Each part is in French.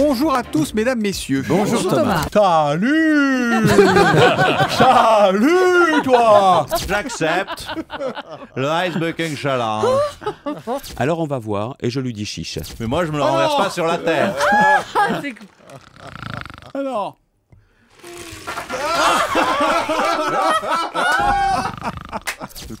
Bonjour à tous, mesdames, messieurs. Bonjour, Thomas. Salut Salut, toi J'accepte le Ice Bucking Challenge. Alors on va voir, et je lui dis chiche. Mais moi, je me le pas sur la oh. terre. Ah, Alors.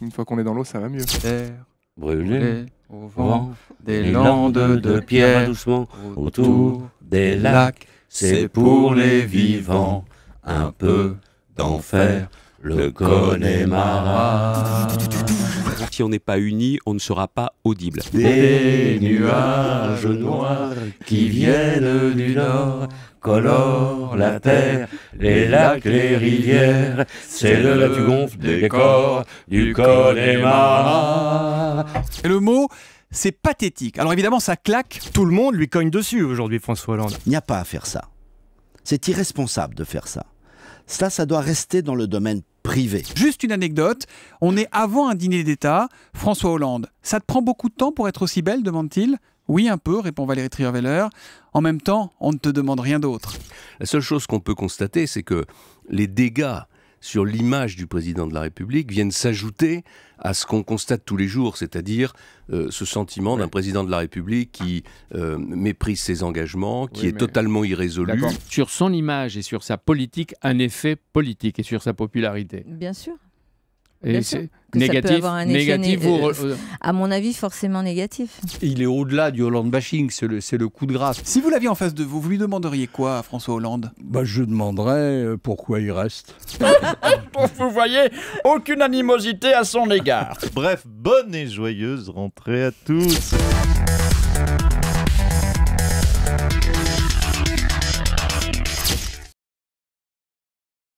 Une fois qu'on est dans l'eau, ça va mieux. Terre brûlée au vent des landes de pierre, doucement autour des lacs, c'est pour les vivants un peu d'enfer. Le Connemara. Si on n'est pas unis, on ne sera pas audible. Des nuages noirs qui viennent du nord colorent la terre, les lacs, les rivières. C'est le lac des corps du Connemara. Et le mot c'est pathétique. Alors évidemment, ça claque. Tout le monde lui cogne dessus aujourd'hui, François Hollande. Il n'y a pas à faire ça. C'est irresponsable de faire ça. Ça, ça doit rester dans le domaine privé. Juste une anecdote. On est avant un dîner d'État. François Hollande, ça te prend beaucoup de temps pour être aussi belle demande-t-il. Oui, un peu, répond Valérie Trierweiler. En même temps, on ne te demande rien d'autre. La seule chose qu'on peut constater, c'est que les dégâts sur l'image du président de la République viennent s'ajouter à ce qu'on constate tous les jours, c'est-à-dire euh, ce sentiment d'un président de la République qui euh, méprise ses engagements, qui est totalement irrésolu. Sur son image et sur sa politique, un effet politique et sur sa popularité. Bien sûr. Et c'est négatif, à mon avis, forcément négatif. Il est au-delà du Hollande bashing, c'est le, le, coup de grâce. Si vous l'aviez en face de vous, vous lui demanderiez quoi à François Hollande bah, Je demanderais euh, pourquoi il reste. vous voyez, aucune animosité à son égard. Bref, bonne et joyeuse rentrée à tous.